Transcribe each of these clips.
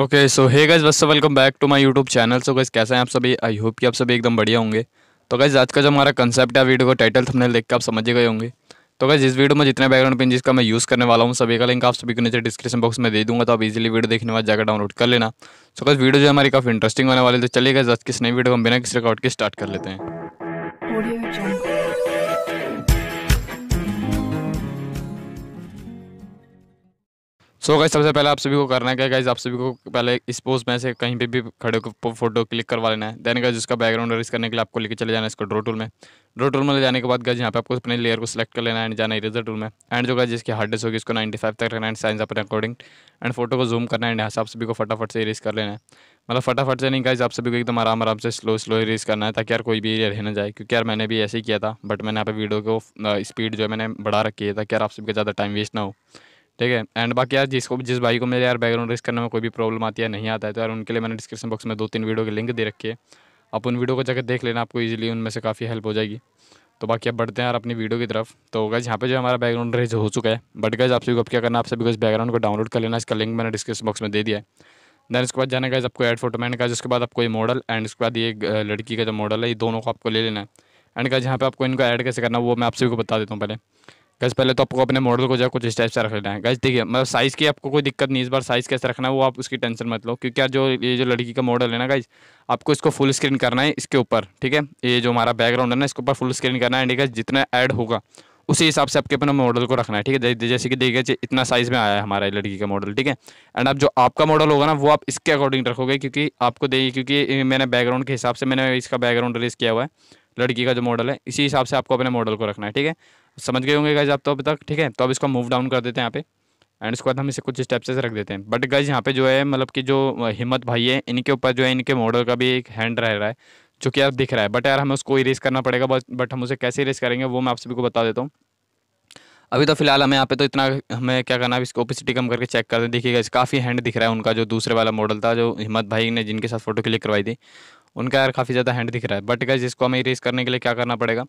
okay so hey guys बस welcome back to my YouTube channel so guys कैसे हैं आप सभी आई होप कि आप सभी एकदम बढ़िया होंगे तो गज आज का जो हमारा कंसेप्ट है वीडियो को टाइटल थंबनेल देख के आप समझ गए होंगे तो गज इस वीडियो में जितने बैकग्राउंड पेन जिसका मैं यूज़ करने वाला हूँ सभी का लिंक आप सभी को नीचे डिस्क्रिप्शन बॉक्स में दे दूँगा तो आप इजीली वीडियो देखने बाद जाकर डाउनलोड कर लेना सो गज वीडियो जो हमारी काफ़ी इंटरेस्टिंग होने वाली तो चलिए गज आज किस नई वीडियो को हम बिना किसी रिकॉर्ड के स्टार्ट कर लेते हैं सो गाइज सबसे पहले आप सभी को करना है गाइज आप सभी को पहले इस पोज में से कहीं पे भी खड़े को फोटो क्लिक करवा लेना है देन गाइज उसका बैकग्राउंड रेस करने के लिए आपको लेके चले जाना है इसको ड्रो टूल में ड्रो टूल में ले जाने के बाद गाइज यहाँ पे आपको अपने लेयर को सिलेक्ट कर लेना है एंड जाना है इरेजर टूल में एंड जो गाइज जिसकी हार्डनेस होगी उसको नाइन्टी फाइव तक रखना है साइंस अपने अकॉर्डिंग एंड फोटो को जूम करना है एंड यहाँ से आप सभी को फटाफट से रेस कर लेना है मतलब फटाफट से नहीं गाइज आप सभी को एकदम आराम आराम से स्लो स्लो रेस करना है ताकि यार कोई भी एरिया रह ना जाए क्योंकि यार मैंने भी ऐसे ही किया था बट मैंने यहाँ पे वीडियो को स्पीड जो है मैंने बढ़ा रखी है ताकि यार आप सभी का ज़्यादा टाइम वेस्ट ना हो ठीक है एंड बाकी यार जिसको जिस भाई को मेरे यार बैकग्राउंड रिस्क करने में कोई भी प्रॉब्लम आती है नहीं आता है तो यार उनके लिए मैंने डिस्क्रिप्शन बॉक्स में दो तीन वीडियो के लिंक दे रखी है आप उन वीडियो को जाकर देख लेना आपको ईजिली उनमें से काफ़ी हेल्प हो जाएगी तो बाकी आप बढ़ते हैं यार अपनी वीडियो की तरफ तो होगा यहाँ पे जो हमारा बैकग्राउंड रेज हो चुका है बट गैज आप सभी को क्या करना आप सभी को बैकग्राउंड को डाउनलोड कर लेना इसका लिंक मैंने डिस्क्रिप्शन बॉक्स में दे दिया है दैन उसके बाद जाना गैज आपको एड फोटो मैंने कहा उसके बाद आपको ये मॉडल एंड उसके बाद ये लड़की का जो मॉडल है ये दोनों को आपको ले लेना है एंड कहा जहाँ पे आपको इनका ऐड कैसे करना वो मैं आप सभी को बता देता हूँ पहले गैस पहले तो आपको अपने मॉडल को जो है कुछ इस टाइप से रख लेना है गैस देखिए मतलब साइज़ की आपको कोई दिक्कत नहीं इस बार साइज़ कैसे रखना है वो आप उसकी टेंशन मत लो क्योंकि यार जो ये जो लड़की का मॉडल है ना गाइज आपको इसको फुल स्क्रीन करना है इसके ऊपर ठीक है ये जो हमारा बैकग्राउंड है ना इसके ऊपर फुल स्क्रीन करना है ठीक जितना ऐड होगा उसी हिसाब से आपके अपने मॉडल को रखना है ठीक है जैसे कि देखिए इतना साइज़ में आया है हमारा लड़की का मॉडल ठीक है एंड आप जो आपका मॉडल होगा ना वो आप इसके अकॉर्डिंग रखोगे क्योंकि आपको देखिए क्योंकि मैंने बैकग्राउंड के हिसाब से मैंने इसका बैकग्राउंड रिलीज़ किया हुआ है लड़की का जो मॉडल है इसी हिसाब से आपको अपने मॉडल को रखना है ठीक है समझ गए होंगे गाइज आप तो अभी तक ठीक है तो अब इसको मूव डाउन कर देते हैं यहाँ पे एंड उसके बाद हम इसे कुछ स्टेप्स से रख देते हैं बट गाइज यहाँ पे जो है मतलब कि जो हिम्मत भाई है इनके ऊपर जो है इनके मॉडल का भी एक हैंड रह रहा है जो कि यार दिख रहा है बट यार हमें उसको इरेज करना पड़ेगा बट हम उसे कैसे इरेज करेंगे वो मैं आप सभी को बता देता हूँ अभी तो फिलहाल हमें यहाँ पे तो इतना हमें क्या करना है इसको ओपिसिटी कम करके चेक कर दें देखिएगा काफ़ी हैंड दिख रहा है उनका जो दूसरे वाला मॉडल था जो हिम्मत भाई ने जिनके साथ फोटो क्लिक करवाई थी उनका यार काफ़ी ज़्यादा हैंड दिख रहा है बट गाइज़ इसको हमें इरेज करने के लिए क्या करना पड़ेगा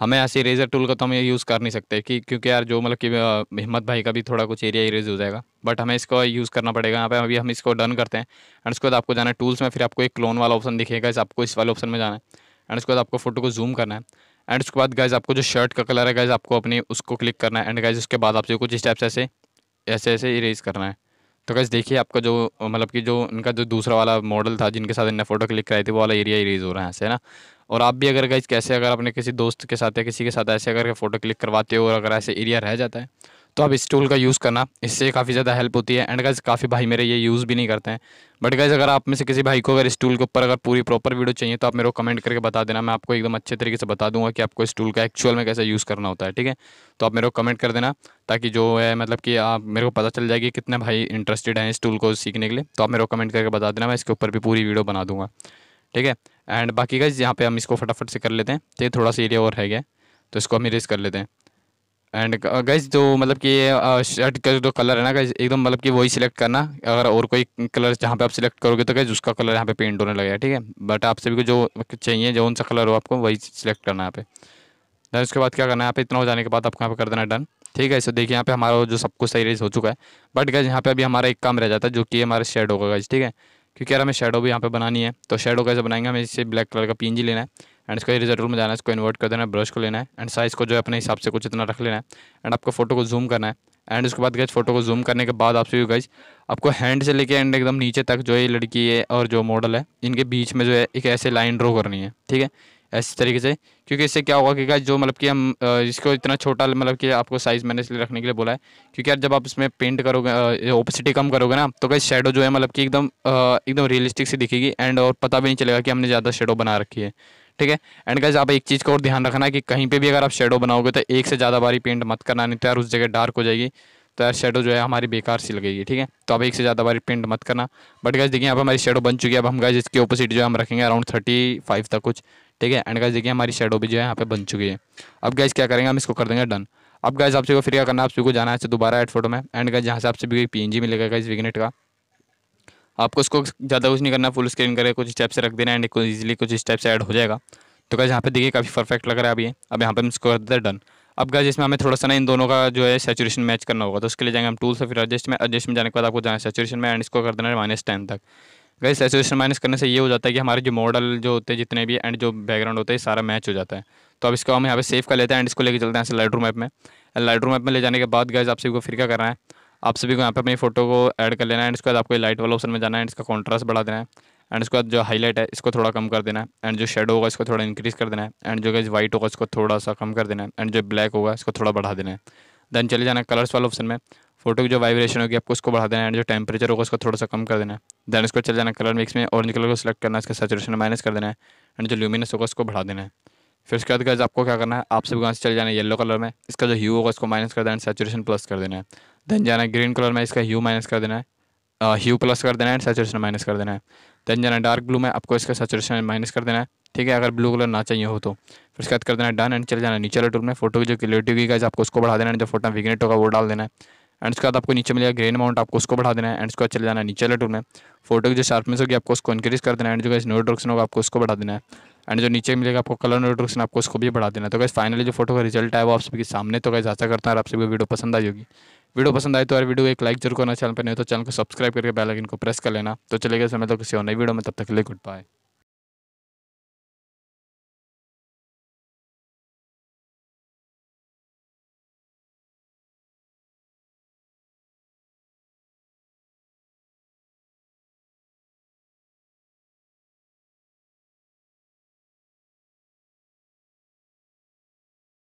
हमें ऐसे इरेजर टूल का तो हम ये यूज़ कर नहीं सकते कि क्योंकि यार जो मतलब कि हिम्मत भाई का भी थोड़ा कुछ एरिया इरेज हो जाएगा बट हमें इसको यूज़ करना पड़ेगा यहाँ पे अभी हम इसको डन करते हैं एंड उसके बाद आपको जाना है टूल्स में फिर आपको एक क्लोन वाला ऑप्शन दिखेगा इस आपको इस वाले ऑप्शन में जाना है एंड उसके बाद आपको फोटो को जूम करना है एंड उसके बाद गैज़ आपको जो शर्ट का कलर है गैज़ आपको अपनी उसको क्लिक करना है एंड गैज़ उसके बाद आपसे कुछ स्टेप्स ऐसे ऐसे ऐसे इरेज करना है तो कैसे देखिए आपका जो मतलब कि जो उनका जो दूसरा वाला मॉडल था जिनके साथ इन्हें फ़ोटो क्लिक कराई थी वो वाला एरिया इरेज हो रहा है ऐसे है ना और आप भी अगर कैसे अगर अपने किसी दोस्त के साथ या किसी के साथ ऐसे अगर फोटो क्लिक करवाते हो और अगर ऐसे एरिया रह जाता है तो आप इस टूल का यूज़ करना इससे काफ़ी ज़्यादा हेल्प होती है एंड गाइज काफ़ी भाई मेरे ये यूज़ भी नहीं करते हैं बट गाइज अगर आप में से किसी भाई को अगर इस टूल के ऊपर अगर पूरी प्रॉपर वीडियो चाहिए तो आप मेरे को कमेंट करके बता देना मैं आपको एकदम अच्छे तरीके से बता दूंगा कि आपको इस टूल का एक्चुअल में कैसे यूज़ करना होता है ठीक है तो आप मेरे को कमेंट कर देना ताकि जो है मतलब कि आप मेरे को पता चल जाएगी कितने भाई इंटरेस्टेड हैं इस टूल को सीखने के लिए तो आप मेरे को कमेंट करके बता देना मैं इसके ऊपर भी पूरी वीडियो बना दूँगा ठीक है एंड बाकी गाइज यहाँ पर हम इसको फटाफट से कर लेते हैं तो थोड़ा सा एरिया और है गया तो इसको हम इरेज कर लेते हैं एंड गैस uh, जो मतलब कि शर्ट uh, का जो कलर है ना गैस एकदम मतलब कि वही सिलेक्ट करना अगर और कोई कलर जहाँ पे आप सिलेक्ट करोगे तो गैस उसका कलर यहाँ पे पेंट होने लगेगा ठीक है बट आप सभी को जो चाहिए जो उनका कलर हो आपको वही सिलेक्ट करना है यहाँ पे दैन उसके बाद क्या करना है यहाँ पे इतना हो जाने के बाद आपको यहाँ पे कर देना डन ठीक है सो देखिए यहाँ पे हमारा जो सब कुछ सही रेज हो चुका है बट गैस यहाँ पे अभी हमारा एक काम रह जाता है जो कि हमारा शेडो का गैस ठीक है क्योंकि यार हमें शेडो भी यहाँ पे बनानी है तो शेडो कैसे बनाएंगे हमें इसे ब्लैक कलर का पी लेना है एंड इसका इरेजर रूल में जाना है इसको इन्वर्ट कर देना है ब्रश को लेना है एंड साइज़ को जो है अपने हिसाब से कुछ इतना रख लेना है एंड आपको फोटो को जूम करना है एंड उसके बाद गए फोटो को जूम करने के बाद आपसे यू गाइज आपको हैंड से लेके एंड एकदम नीचे तक जो ये लड़की है और जो मॉडल है इनके बीच में जो है एक ऐसे लाइन ड्रॉ करनी है ठीक है ऐसे तरीके से क्योंकि इससे क्या होगा कि गाइज जो मतलब कि हम इसको इतना छोटा मतलब कि आपको साइज़ मैंने इसलिए रखने के लिए बोला है क्योंकि यार जब आप इसमें पेंट करोगे ओपेसिटी कम करोगे ना तो गाइज शेडो जो है मतलब कि एकदम एकदम रियलिस्टिक से दिखेगी एंड और पता भी नहीं चलेगा कि हमने ज़्यादा शेडो बना रखी है ठीक है एंड गाइज आप एक चीज़ का और ध्यान रखना कि कहीं पे भी अगर आप शेडो बनाओगे तो एक से ज़्यादा बारी पेंट मत करना नहीं तो यार उस जगह डार्क हो जाएगी तो यार शेडो जो है हमारी बेकार सी लगेगी ठीक है तो अब एक से ज़्यादा बारी पेंट मत करना बट गाइज देखिए पर हमारी शेडो बन चुकी है अब हम गाइज इसकी ओपोजिट जो है हम रखेंगे अराउंड थर्टी फाइव तक कुछ ठीक है एंड गाइज देखिए हमारी शेडो भी जो है यहाँ पे बन चुकी है अब गाइज क्या करेंगे हम इसको कर देंगे डन अब गाइज आप सभी को क्या करना आप सभी को जाना है दोबारा एड फोटो में एंड गाइज यहाँ से आपसे भी पी एन जी मिलेगा गाइज विगनेट का आपको उसको ज़्यादा कुछ नहीं करना फुल स्क्रीन करके कुछ स्टेप से रख देना एंड ईजिली कुछ स्टेप से ऐड हो जाएगा तो गैस यहाँ पे देखिए काफ़ी परफेक्ट लग रहा है अभी अब यहाँ पे हम इसको कर देते हैं डन अब गैस इसमें हमें थोड़ा सा ना इन दोनों का जो है सेचुरेशन मैच करना होगा तो उसके लिए जाएंगे हम टूल से फिर एडजस्ट में एडजस्ट में जाने के बाद आपको जाना है सेचुरेशन में एंड इसको कर देना है माइनस टेन तक गैस सेचुरेशन माइनस करने से ये हो जाता है कि हमारे जो मॉडल जो होते हैं जितने भी एंड जो बैकग्राउंड होते हैं सारा मैच हो जाता है तो अब इसको हम यहाँ पे सेव कर लेते हैं एंड इसको लेकर चलते हैं लाइट रूम ऐप में लाइट रूम ऐप में ले जाने के बाद गैस आपसे को फिर क्या करना है आप सभी को यहाँ पे अपनी फोटो को ऐड कर लेना है एंड उसके बाद आपको लाइट वाला ऑप्शन में जाना है एंड इसका कॉन्ट्रास्ट बढ़ा देना है एंड उसके बाद जो हाईलाइट है इसको थोड़ा कम कर देना है एंड जो शेडो होगा इसको थोड़ा इंक्रीज़ कर देना है एंड जो गैस वाइट होगा इसको थोड़ा सा कम कर देना है एंड जो ब्लैक होगा इसको थोड़ा बढ़ा देना है देन चले जाना है कलर्स वाला ऑप्शन में फोटो की जो वाइब्रेशन होगी आपको उसको बढ़ा देना है एंड जो टेम्परेचर होगा उसको थोड़ा सा कम कर देना है देन उसको चले जाना कलर मिक्स में ऑरेंज कलर को सिलेक्ट करना है इसका सेचुरेशन माइनस कर देना है एंड जो ल्यूमिनस होगा उसको बढ़ा देना है फिर उसके बाद गैस आपको क्या करना है आप सभी वहाँ से चले जाना है येलो कलर में इसका जो ह्यू होगा उसको माइनस कर देना है सेचुरेशन प्लस कर देना है देन जाना ग्रीन कलर में इसका ह्यू माइनस कर देना है ह्यू प्लस कर देना है एंड सेचुरेशन माइनस कर देना है देन जाना डार्क ब्लू में आपको इसका सेचुरेशन माइनस कर देना है ठीक है अगर ब्लू कलर ना चाहिए हो तो फिर उसके बाद कर देना है डन एंड चले जाना नीचे वाले टूल में फोटो की जो क्लियरिटी हुई गाइज आपको उसको बढ़ा देना है जो फोटो विग्नेट होगा वो डाल देना है एंड उसके बाद आपको नीचे मिलेगा ग्रेन अमाउंट आपको उसको बढ़ा देना है एंड उसके बाद चले जाना नीचे वाले टूल में फोटो की जो शार्पनेस होगी आपको उसको इंक्रीज कर देना है एंड जो गाइज नो डिडक्शन होगा आपको उसको बढ़ा देना है एंड जो नीचे मिलेगा आपको कलर नोट डिडक्शन आपको उसको भी बढ़ा देना है तो गाइज फाइनली जो फोटो का रिजल्ट है वो आप सभी के सामने तो गाइज आशा करता है और आप सभी को वीडियो पसंद आई होगी वीडियो पसंद आए तो यार वीडियो एक लाइक जरूर करना चैनल पर नहीं तो चैनल को सब्सक्राइब करके बेल आइकन को प्रेस कर लेना तो चलेगा समय तो किसी और नई वीडियो में तब तक के लिए गुड बाय